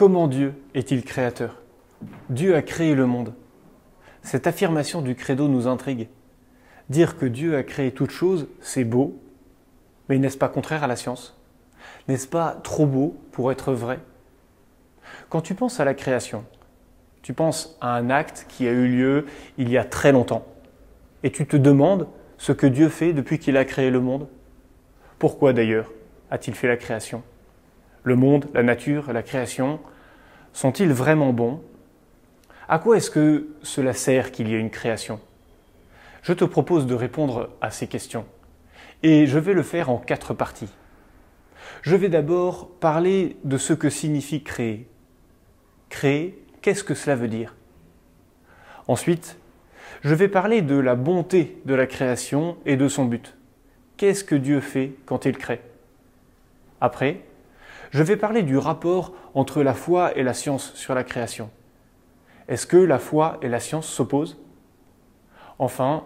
Comment Dieu est-il créateur Dieu a créé le monde. Cette affirmation du credo nous intrigue. Dire que Dieu a créé toute chose, c'est beau, mais n'est-ce pas contraire à la science N'est-ce pas trop beau pour être vrai Quand tu penses à la création, tu penses à un acte qui a eu lieu il y a très longtemps, et tu te demandes ce que Dieu fait depuis qu'il a créé le monde. Pourquoi d'ailleurs a-t-il fait la création le monde, la nature, la création, sont-ils vraiment bons À quoi est-ce que cela sert qu'il y ait une création Je te propose de répondre à ces questions. Et je vais le faire en quatre parties. Je vais d'abord parler de ce que signifie créer. Créer, qu'est-ce que cela veut dire Ensuite, je vais parler de la bonté de la création et de son but. Qu'est-ce que Dieu fait quand il crée Après, je vais parler du rapport entre la foi et la science sur la création. Est-ce que la foi et la science s'opposent Enfin,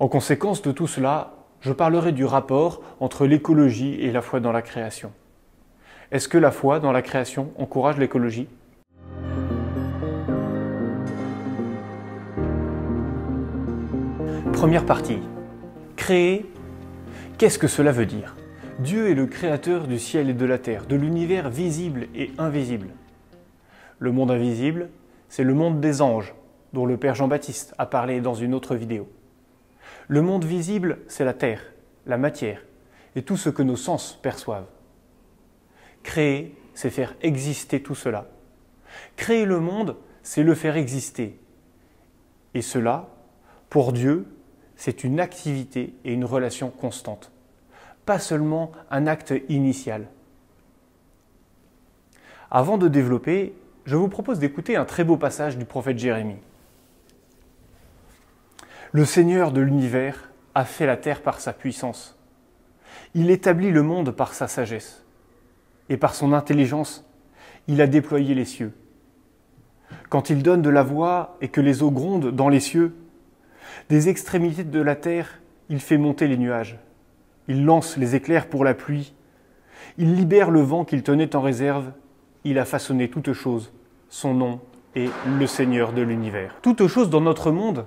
en conséquence de tout cela, je parlerai du rapport entre l'écologie et la foi dans la création. Est-ce que la foi dans la création encourage l'écologie Première partie. Créer, qu'est-ce que cela veut dire Dieu est le créateur du ciel et de la terre, de l'univers visible et invisible. Le monde invisible, c'est le monde des anges, dont le Père Jean-Baptiste a parlé dans une autre vidéo. Le monde visible, c'est la terre, la matière, et tout ce que nos sens perçoivent. Créer, c'est faire exister tout cela. Créer le monde, c'est le faire exister. Et cela, pour Dieu, c'est une activité et une relation constante pas seulement un acte initial. Avant de développer, je vous propose d'écouter un très beau passage du prophète Jérémie. Le Seigneur de l'univers a fait la terre par sa puissance. Il établit le monde par sa sagesse. Et par son intelligence, il a déployé les cieux. Quand il donne de la voix et que les eaux grondent dans les cieux, des extrémités de la terre, il fait monter les nuages. Il lance les éclairs pour la pluie. Il libère le vent qu'il tenait en réserve. Il a façonné toute chose. Son nom est le Seigneur de l'univers. Toute chose dans notre monde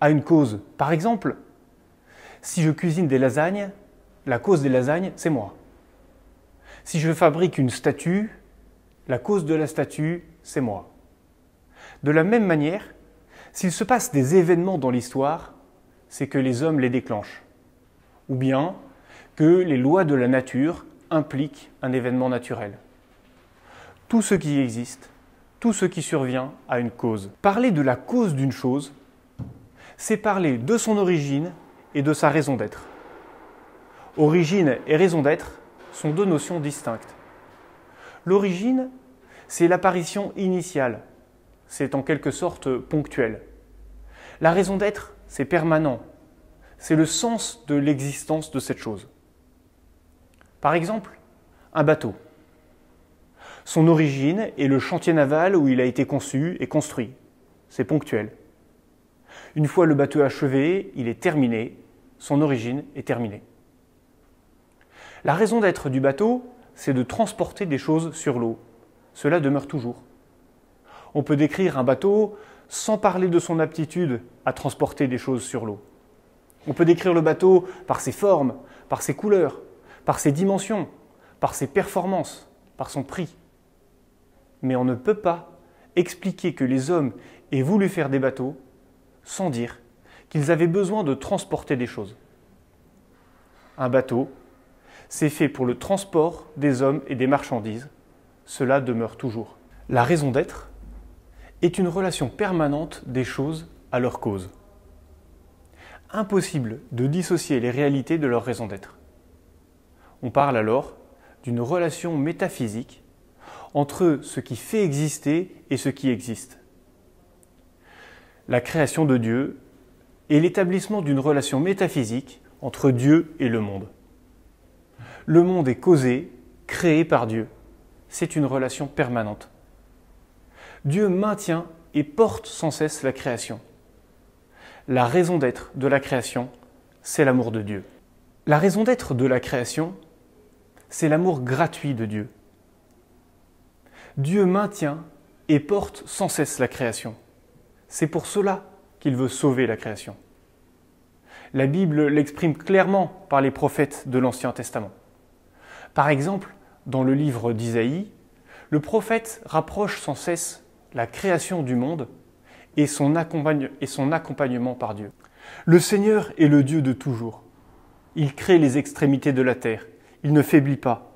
a une cause. Par exemple, si je cuisine des lasagnes, la cause des lasagnes, c'est moi. Si je fabrique une statue, la cause de la statue, c'est moi. De la même manière, s'il se passe des événements dans l'histoire, c'est que les hommes les déclenchent. Ou bien que les lois de la nature impliquent un événement naturel. Tout ce qui existe, tout ce qui survient a une cause. Parler de la cause d'une chose, c'est parler de son origine et de sa raison d'être. Origine et raison d'être sont deux notions distinctes. L'origine, c'est l'apparition initiale, c'est en quelque sorte ponctuel. La raison d'être, c'est permanent, c'est le sens de l'existence de cette chose. Par exemple, un bateau. Son origine est le chantier naval où il a été conçu et construit. C'est ponctuel. Une fois le bateau achevé, il est terminé, son origine est terminée. La raison d'être du bateau, c'est de transporter des choses sur l'eau. Cela demeure toujours. On peut décrire un bateau sans parler de son aptitude à transporter des choses sur l'eau. On peut décrire le bateau par ses formes, par ses couleurs, par ses dimensions, par ses performances, par son prix. Mais on ne peut pas expliquer que les hommes aient voulu faire des bateaux sans dire qu'ils avaient besoin de transporter des choses. Un bateau, c'est fait pour le transport des hommes et des marchandises. Cela demeure toujours. La raison d'être est une relation permanente des choses à leur cause. Impossible de dissocier les réalités de leur raison d'être. On parle alors d'une relation métaphysique entre ce qui fait exister et ce qui existe. La création de Dieu est l'établissement d'une relation métaphysique entre Dieu et le monde. Le monde est causé, créé par Dieu. C'est une relation permanente. Dieu maintient et porte sans cesse la création. La raison d'être de la création, c'est l'amour de Dieu. La raison d'être de la création, c'est l'amour gratuit de Dieu. Dieu maintient et porte sans cesse la création. C'est pour cela qu'il veut sauver la création. La Bible l'exprime clairement par les prophètes de l'Ancien Testament. Par exemple, dans le livre d'Isaïe, le prophète rapproche sans cesse la création du monde et son, accompagnement par Dieu. Le Seigneur est le Dieu de toujours. Il crée les extrémités de la terre il ne faiblit pas.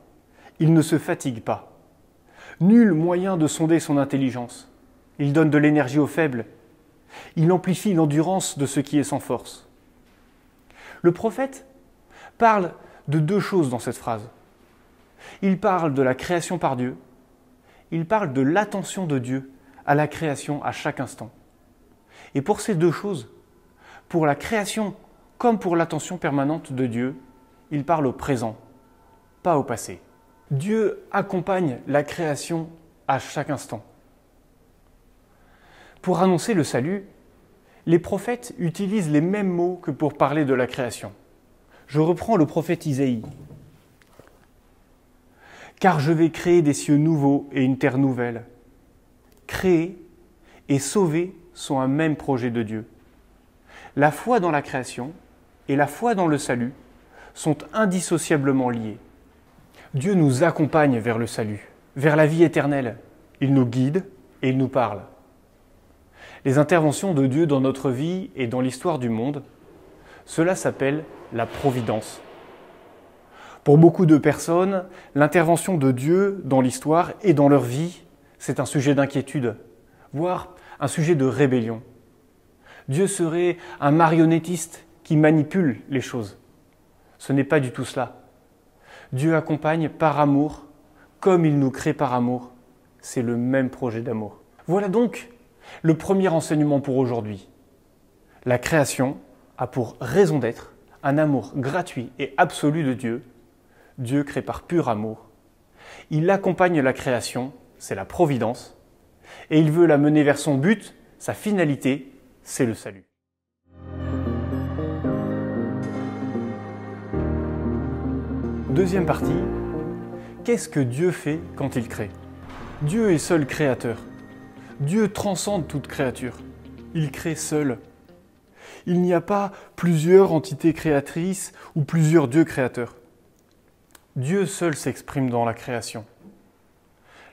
Il ne se fatigue pas. Nul moyen de sonder son intelligence. Il donne de l'énergie aux faibles. Il amplifie l'endurance de ce qui est sans force. Le prophète parle de deux choses dans cette phrase. Il parle de la création par Dieu. Il parle de l'attention de Dieu à la création à chaque instant. Et pour ces deux choses, pour la création comme pour l'attention permanente de Dieu, il parle au présent, pas au passé. Dieu accompagne la création à chaque instant. Pour annoncer le salut, les prophètes utilisent les mêmes mots que pour parler de la création. Je reprends le prophète Isaïe. Car je vais créer des cieux nouveaux et une terre nouvelle. Créer et sauver sont un même projet de Dieu. La foi dans la création et la foi dans le salut sont indissociablement liées. Dieu nous accompagne vers le salut, vers la vie éternelle. Il nous guide et il nous parle. Les interventions de Dieu dans notre vie et dans l'histoire du monde, cela s'appelle la providence. Pour beaucoup de personnes, l'intervention de Dieu dans l'histoire et dans leur vie, c'est un sujet d'inquiétude, voire un sujet de rébellion. Dieu serait un marionnettiste qui manipule les choses. Ce n'est pas du tout cela. Dieu accompagne par amour, comme il nous crée par amour. C'est le même projet d'amour. Voilà donc le premier enseignement pour aujourd'hui. La création a pour raison d'être un amour gratuit et absolu de Dieu. Dieu crée par pur amour. Il accompagne la création, c'est la providence, et il veut la mener vers son but, sa finalité, c'est le salut. Deuxième partie, qu'est-ce que Dieu fait quand il crée Dieu est seul créateur. Dieu transcende toute créature. Il crée seul. Il n'y a pas plusieurs entités créatrices ou plusieurs dieux créateurs. Dieu seul s'exprime dans la création.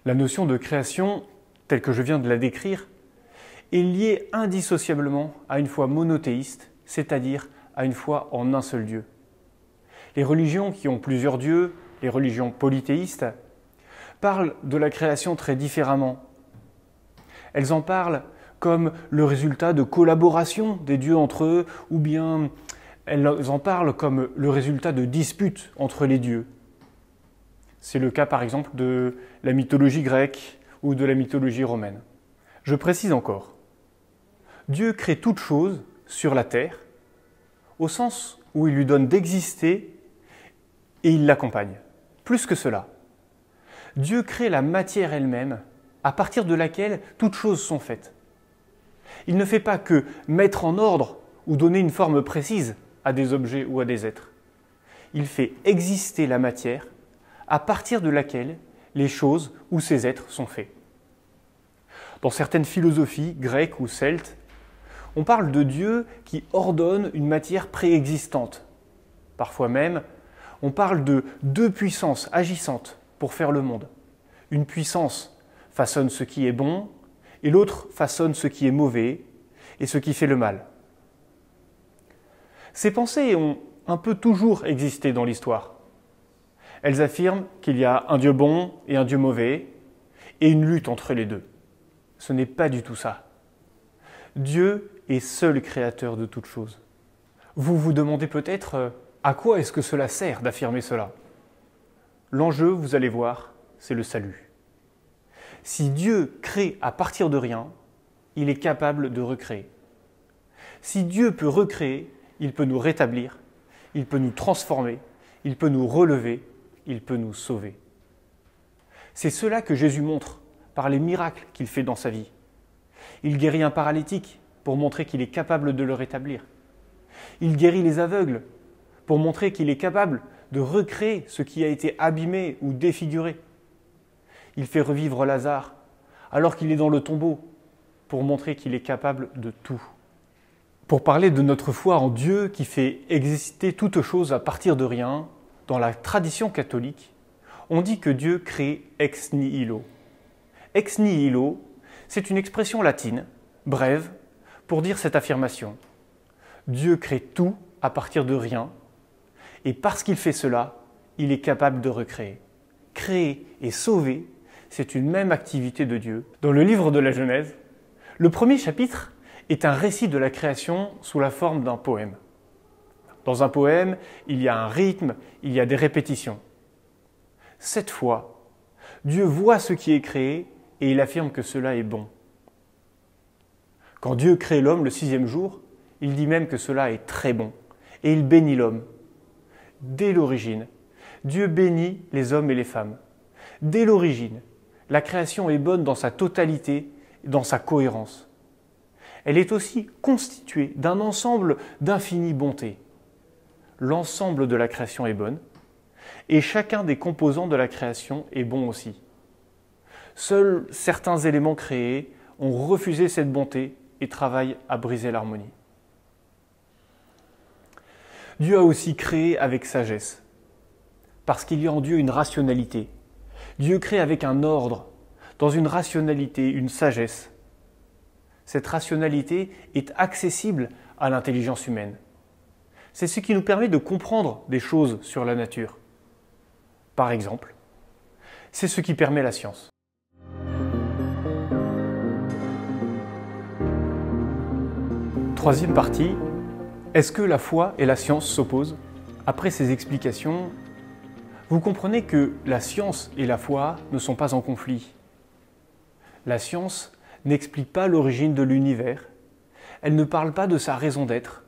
La notion de création, telle que je viens de la décrire, est liée indissociablement à une foi monothéiste, c'est-à-dire à une foi en un seul Dieu les religions qui ont plusieurs dieux, les religions polythéistes, parlent de la création très différemment. Elles en parlent comme le résultat de collaboration des dieux entre eux, ou bien elles en parlent comme le résultat de disputes entre les dieux. C'est le cas par exemple de la mythologie grecque ou de la mythologie romaine. Je précise encore, Dieu crée toute chose sur la terre, au sens où il lui donne d'exister et il l'accompagne. Plus que cela, Dieu crée la matière elle-même à partir de laquelle toutes choses sont faites. Il ne fait pas que mettre en ordre ou donner une forme précise à des objets ou à des êtres. Il fait exister la matière à partir de laquelle les choses ou ces êtres sont faits. Dans certaines philosophies grecques ou celtes, on parle de Dieu qui ordonne une matière préexistante, parfois même on parle de deux puissances agissantes pour faire le monde. Une puissance façonne ce qui est bon et l'autre façonne ce qui est mauvais et ce qui fait le mal. Ces pensées ont un peu toujours existé dans l'histoire. Elles affirment qu'il y a un Dieu bon et un Dieu mauvais, et une lutte entre les deux. Ce n'est pas du tout ça. Dieu est seul créateur de toutes choses. Vous vous demandez peut-être euh, à quoi est-ce que cela sert d'affirmer cela L'enjeu, vous allez voir, c'est le salut. Si Dieu crée à partir de rien, il est capable de recréer. Si Dieu peut recréer, il peut nous rétablir, il peut nous transformer, il peut nous relever, il peut nous sauver. C'est cela que Jésus montre par les miracles qu'il fait dans sa vie. Il guérit un paralytique pour montrer qu'il est capable de le rétablir. Il guérit les aveugles pour montrer qu'il est capable de recréer ce qui a été abîmé ou défiguré. Il fait revivre Lazare alors qu'il est dans le tombeau pour montrer qu'il est capable de tout. Pour parler de notre foi en Dieu qui fait exister toute chose à partir de rien, dans la tradition catholique, on dit que Dieu crée ex nihilo. Ex nihilo, c'est une expression latine, brève, pour dire cette affirmation. Dieu crée tout à partir de rien, et parce qu'il fait cela, il est capable de recréer. Créer et sauver, c'est une même activité de Dieu. Dans le livre de la Genèse, le premier chapitre est un récit de la création sous la forme d'un poème. Dans un poème, il y a un rythme, il y a des répétitions. Cette fois, Dieu voit ce qui est créé et il affirme que cela est bon. Quand Dieu crée l'homme le sixième jour, il dit même que cela est très bon, et il bénit l'homme dès l'origine. Dieu bénit les hommes et les femmes. Dès l'origine, la création est bonne dans sa totalité, et dans sa cohérence. Elle est aussi constituée d'un ensemble d'infinies bontés. L'ensemble de la création est bonne, et chacun des composants de la création est bon aussi. Seuls certains éléments créés ont refusé cette bonté et travaillent à briser l'harmonie. Dieu a aussi créé avec sagesse, parce qu'il y a en Dieu une rationalité. Dieu crée avec un ordre, dans une rationalité, une sagesse. Cette rationalité est accessible à l'intelligence humaine. C'est ce qui nous permet de comprendre des choses sur la nature. Par exemple, c'est ce qui permet la science. Troisième partie, est-ce que la foi et la science s'opposent Après ces explications, vous comprenez que la science et la foi ne sont pas en conflit. La science n'explique pas l'origine de l'univers, elle ne parle pas de sa raison d'être,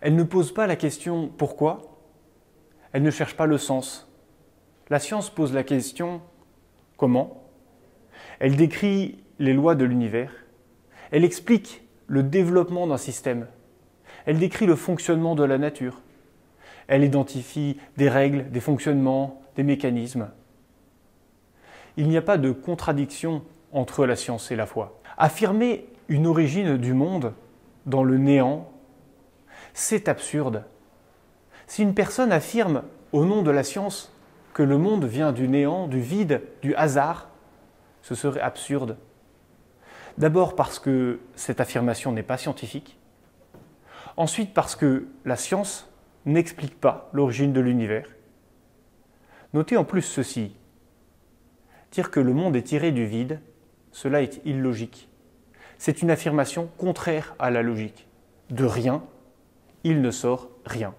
elle ne pose pas la question pourquoi, elle ne cherche pas le sens. La science pose la question comment, elle décrit les lois de l'univers, elle explique le développement d'un système, elle décrit le fonctionnement de la nature. Elle identifie des règles, des fonctionnements, des mécanismes. Il n'y a pas de contradiction entre la science et la foi. Affirmer une origine du monde dans le néant, c'est absurde. Si une personne affirme au nom de la science que le monde vient du néant, du vide, du hasard, ce serait absurde. D'abord parce que cette affirmation n'est pas scientifique, Ensuite, parce que la science n'explique pas l'origine de l'univers. Notez en plus ceci. Dire que le monde est tiré du vide, cela est illogique. C'est une affirmation contraire à la logique. De rien, il ne sort rien.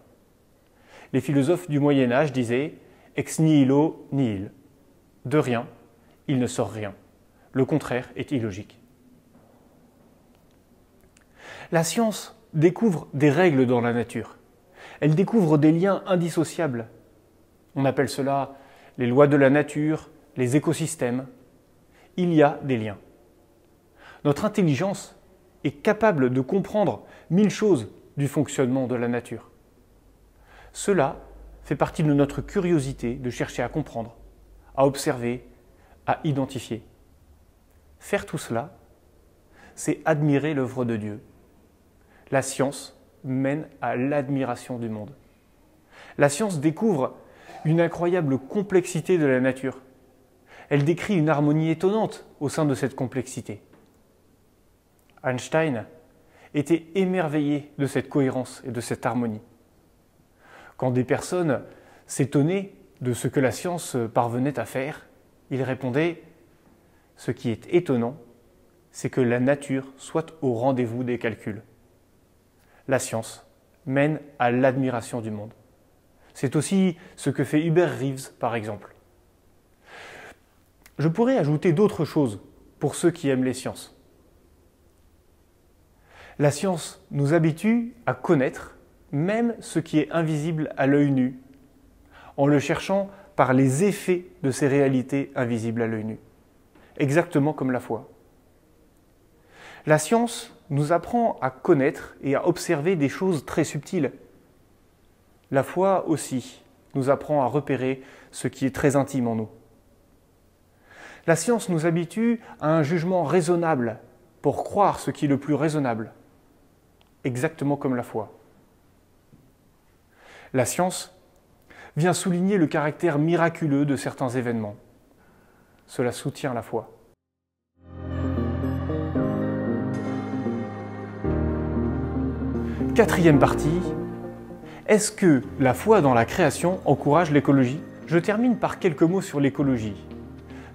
Les philosophes du Moyen Âge disaient ex nihilo nihil. De rien, il ne sort rien. Le contraire est illogique. La science découvre des règles dans la nature. Elle découvre des liens indissociables. On appelle cela les lois de la nature, les écosystèmes. Il y a des liens. Notre intelligence est capable de comprendre mille choses du fonctionnement de la nature. Cela fait partie de notre curiosité de chercher à comprendre, à observer, à identifier. Faire tout cela, c'est admirer l'œuvre de Dieu la science mène à l'admiration du monde. La science découvre une incroyable complexité de la nature. Elle décrit une harmonie étonnante au sein de cette complexité. Einstein était émerveillé de cette cohérence et de cette harmonie. Quand des personnes s'étonnaient de ce que la science parvenait à faire, il répondait Ce qui est étonnant, c'est que la nature soit au rendez-vous des calculs la science mène à l'admiration du monde. C'est aussi ce que fait Hubert Reeves, par exemple. Je pourrais ajouter d'autres choses pour ceux qui aiment les sciences. La science nous habitue à connaître même ce qui est invisible à l'œil nu, en le cherchant par les effets de ces réalités invisibles à l'œil nu, exactement comme la foi. La science nous apprend à connaître et à observer des choses très subtiles. La foi aussi nous apprend à repérer ce qui est très intime en nous. La science nous habitue à un jugement raisonnable pour croire ce qui est le plus raisonnable, exactement comme la foi. La science vient souligner le caractère miraculeux de certains événements. Cela soutient la foi. Quatrième partie, est-ce que la foi dans la création encourage l'écologie Je termine par quelques mots sur l'écologie,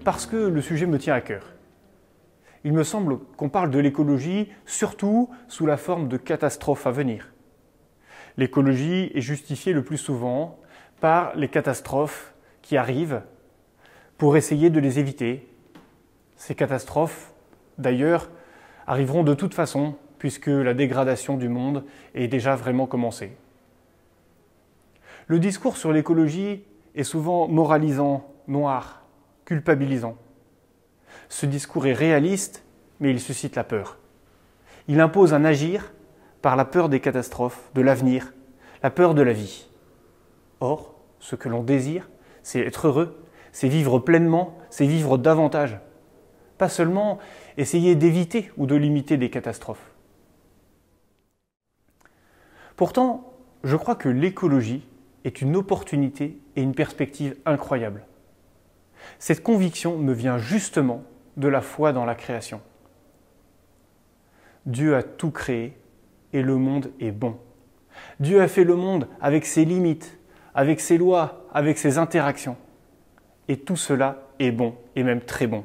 parce que le sujet me tient à cœur. Il me semble qu'on parle de l'écologie surtout sous la forme de catastrophes à venir. L'écologie est justifiée le plus souvent par les catastrophes qui arrivent pour essayer de les éviter. Ces catastrophes, d'ailleurs, arriveront de toute façon puisque la dégradation du monde est déjà vraiment commencée. Le discours sur l'écologie est souvent moralisant, noir, culpabilisant. Ce discours est réaliste, mais il suscite la peur. Il impose un agir par la peur des catastrophes, de l'avenir, la peur de la vie. Or, ce que l'on désire, c'est être heureux, c'est vivre pleinement, c'est vivre davantage. Pas seulement essayer d'éviter ou de limiter des catastrophes. Pourtant, je crois que l'écologie est une opportunité et une perspective incroyable. Cette conviction me vient justement de la foi dans la création. Dieu a tout créé et le monde est bon. Dieu a fait le monde avec ses limites, avec ses lois, avec ses interactions. Et tout cela est bon, et même très bon.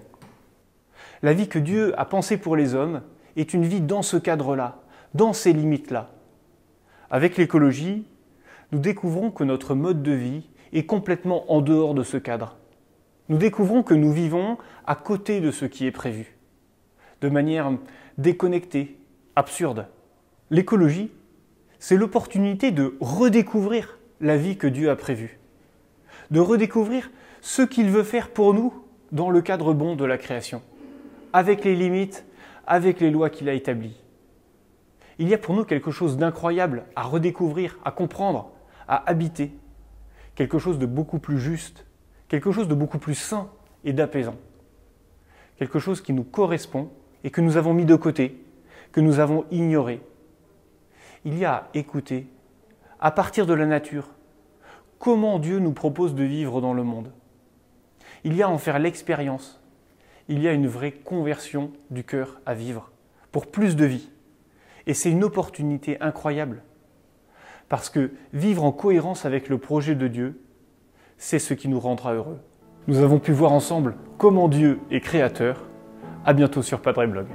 La vie que Dieu a pensée pour les hommes est une vie dans ce cadre-là, dans ces limites-là, avec l'écologie, nous découvrons que notre mode de vie est complètement en dehors de ce cadre. Nous découvrons que nous vivons à côté de ce qui est prévu, de manière déconnectée, absurde. L'écologie, c'est l'opportunité de redécouvrir la vie que Dieu a prévue, de redécouvrir ce qu'il veut faire pour nous dans le cadre bon de la création, avec les limites, avec les lois qu'il a établies. Il y a pour nous quelque chose d'incroyable à redécouvrir, à comprendre, à habiter, quelque chose de beaucoup plus juste, quelque chose de beaucoup plus sain et d'apaisant, quelque chose qui nous correspond et que nous avons mis de côté, que nous avons ignoré. Il y a à écouter, à partir de la nature, comment Dieu nous propose de vivre dans le monde. Il y a à en faire l'expérience. Il y a une vraie conversion du cœur à vivre pour plus de vie. Et c'est une opportunité incroyable. Parce que vivre en cohérence avec le projet de Dieu, c'est ce qui nous rendra heureux. Nous avons pu voir ensemble comment Dieu est créateur. À bientôt sur Padre Blog.